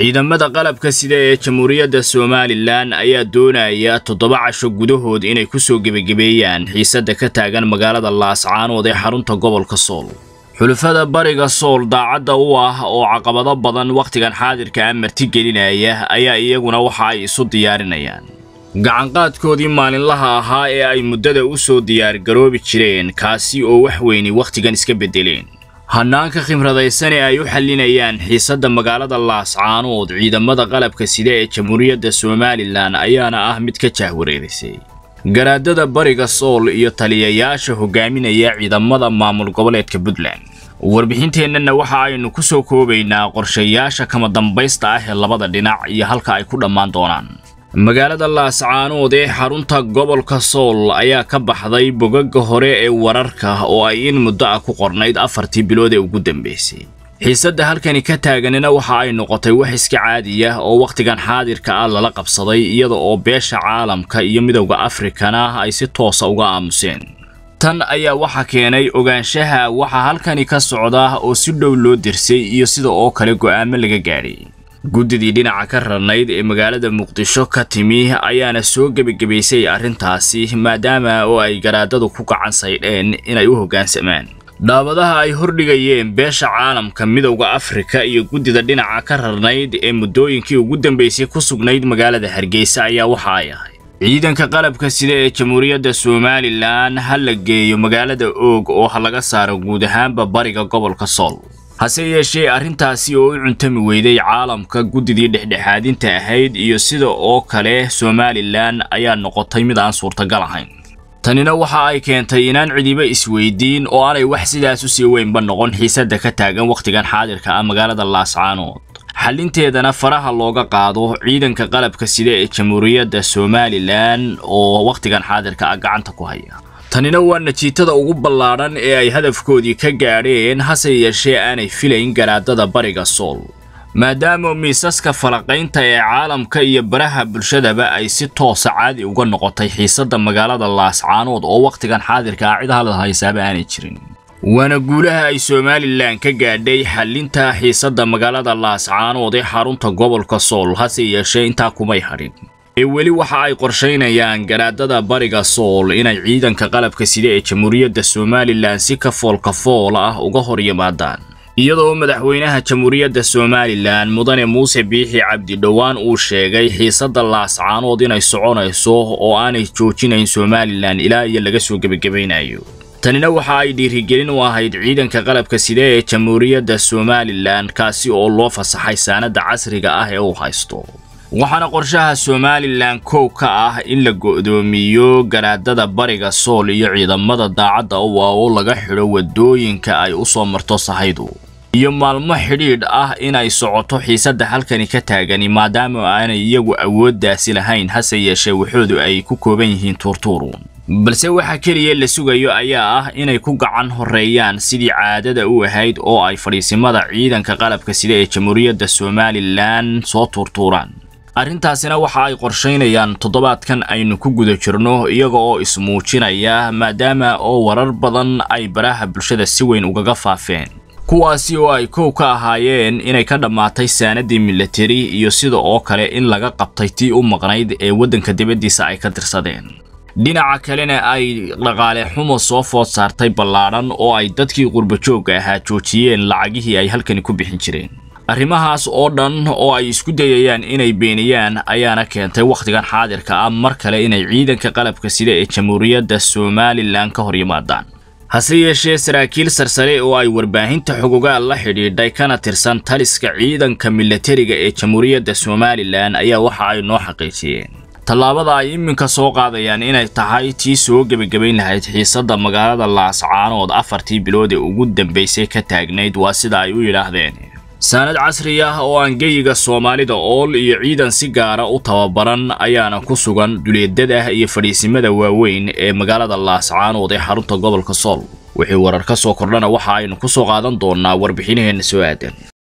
ciidamada qalabka sida ee jamhuuriyadda somalilan ayaa doonaya toddoba casho gudahood inay ku soo gebagabeeyaan xiisadda ka taagan magaalada laascaanood ee xarunta gobolka sool xulufada bariga sool daacadda u ah oo caqabado badan wakhtigan xaadirka ah martigelinaya ayaa iyaguna waxa ay isu diyaarinayaan gacanqaadkoodii maalinlaha ahaa ee ay muddada u soo diyaargaroobi jireen kaasi oo wax weyni wakhtigan iska beddeleen hannaanka khimradaysan ee ay u xallinayaan xiisadda magaalada laascaanuud ciidamada qalabka sida ee jamhuuriyadda somalilan ayaana ah mid ka jaahwareerisay garaadada bariga sool iyo taliyayaasha hogaaminaya ciidamada maamul goboleedka puntland warbixinteennana waxa aynu ku soo koobaynaa qorshayaasha kama dambaysta ah ee labada dhinac iyo halka ay ku dhammaan doonaan magaalada laascaanood ee xarunta gobolka sool ayaa ka baxday bogagga hore ee wararka oo ay in muddo ah ku qornayd afartii bilood ee ugu dambaysay xiisadda halkani ka taaganina waxa ay noqotay wax iska caadi ah oo wakhtigan xaadirka ah lala qabsaday iyada oo beesha caalamka iyo midowda afrikana ay si toosa uga aamuseen tan ayaa waxa keenay ogaanshaha waxa halkani ka socda oo si dhow loo dirsay iyo sida oo kale go'aamo laga gaadhay guddidii dhinaca ka rarnayd ee magaalada muqdisho ka timi ayaana soo gebagebaysay arrintaasi maadaama oo ay garaadadu ku gacan saydheen eh, inay u hoggaansamaan dhaawadaha ay hordhigayeen beesha caalamka midowda afrika iyo guddida dhinaca ka rarnayd ee muddooyinkii ugu dambaysay ku sugnayd magaalada hargeysa ayaa waxa ay ahay ciidanka qalabka sida ee jamhuuriyadda somalilan ha la geeyo magaalada oog oo ha laga saaro guud ahaanba bariga gobolka sool hase yeeshee arrintaasi oo u cuntami weyday caalamka guddidii dhexdhexaadinta ahayd iyo sida oo kale somalilan ayaa noqotay mid aan suurtagal ahayn tanina waxa ay keentay inaan cidiba isweydiin oo aanay wax sidaas u sii weynba noqon xiisadda ka taagan wakhtigan xaadirka ah magaalada laascaanood xallinteedana faraha looga qaado ciidanka qalabka sida ee jamhuuriyadda somalilan oo wakhtigan xaadirka ah gacanta ku haya tanina waa najiitada ugu ballaadhan ee ay hadafkoodii ka gaadheen hase yeeshee aanay filayn garaadada bariga sool maadaama miisaska falaqaynta ee caalamka iyo baraha bulshadaba ay si toosa ah caadi uga noqotay xiisadda magaalada laascaanood oo wakhtigan xaadirka ah cid hadal haysaaba aanay jirin waana guulaha ay somalilan ka gaadhay xallinta xiisadda magaalada laascaanood ee xarunta gobolka sool hase yeeshee intaa kumay hadhin ee weli waxa ay qorshaynayaan garaadada bariga sool inay ciidanka qalabka sida ee jamhuuriyadda somalilan si ka foolkafool ah uga hor yimaadaan iyadoo madaxweynaha jamhuuriyadda somalilan mudane muuse biixi cabdi dhowaan uu sheegay xiisadda laascaanood inay soconayso oo aanay joojinayn somalilan ilaa iyo laga soo gebagabaynayo tanina waxa ay dhiirigelin u ahayd ciidanka qalabka side ee jamhuuriyadda somalilan kaasi oo loo fasaxay saanadda casriga ah ee uu haysto waxaana qorshaha somalilan kow ka ah in la go'doomiyo garaadada bariga sool iyo ciidamada daacadda u ah laga xidho waddooyinka ay u soo marto sahaydu iyo maalmo xidhiidh ah inay socoto xiisadda halkani ka taagani maadaama aanay iyagu awooddaasi lahayn hase yeeshee waxoodu ay ku kooban yihiin tuurtuuruun balse waxa keliya la sugayo ayaa ah inay ku gacan horreeyaan sidii caadada u ahayd oo ay fadhiisimada ciidanka qalabka sida ee jamhuuriyadda somalilan soo tuurtuuraan arrintaasina waxa ay qorshaynayaan toddobaadkan aynu ku guda jirno iyaga oo ismuujinaya maadaama oo warar badan ay baraha bulshada si weyn ugaga faafeen kuwaasi oo ay kow ka ahaayeen inay ka dhammaatay saanadii milatari iyo sida oo kale in laga qabtay tii u maqnayd ee waddanka dibaddiisa ay ka tirsadeen dhinaca kalena ay dhaqaale xumo soo food saartay ballaadhan oo ay dadkii qurbajoogga ahaa joojiyeen lacagihii ay halkani ku bixin jireen arrimahaas oo dhan oo ay isku dayayaan inay beeniyaan ayaana keentay wakhtigan xaadirka ah mar kale inay ciidanka qalabka sida ee jamhuuriyadda somalilan ka hor yimaadaan hase yeeshee saraakiil sarsare oo ay warbaahinta xogogaal la xidhiidhay kana tirsan taliska ciidanka milatariga ee jamhuuriyadda somalilan ayaa waxa ay noo xaqiijiyeen tallaabada ay iminka soo qaadayaan inay tahay tii soo gebagabayn lahayd xiisadda magaalada laascaanood afartii bilood ee ugu dambaysay ka taagnayd waa sida ay u yidhaahdeen saanad casri ah oo aan geyiga soomaalida ool iyo ciidan si gaara u tababaran ayaana ku sugan duleedadah ah iyo fadhiisimada waaweyn ee magaalada laascaanood ee xarunta gobolka sool wixii warar ka soo kordhana waxa aynu ku soo qaadan doonnaa warbixinaheenna soo aadan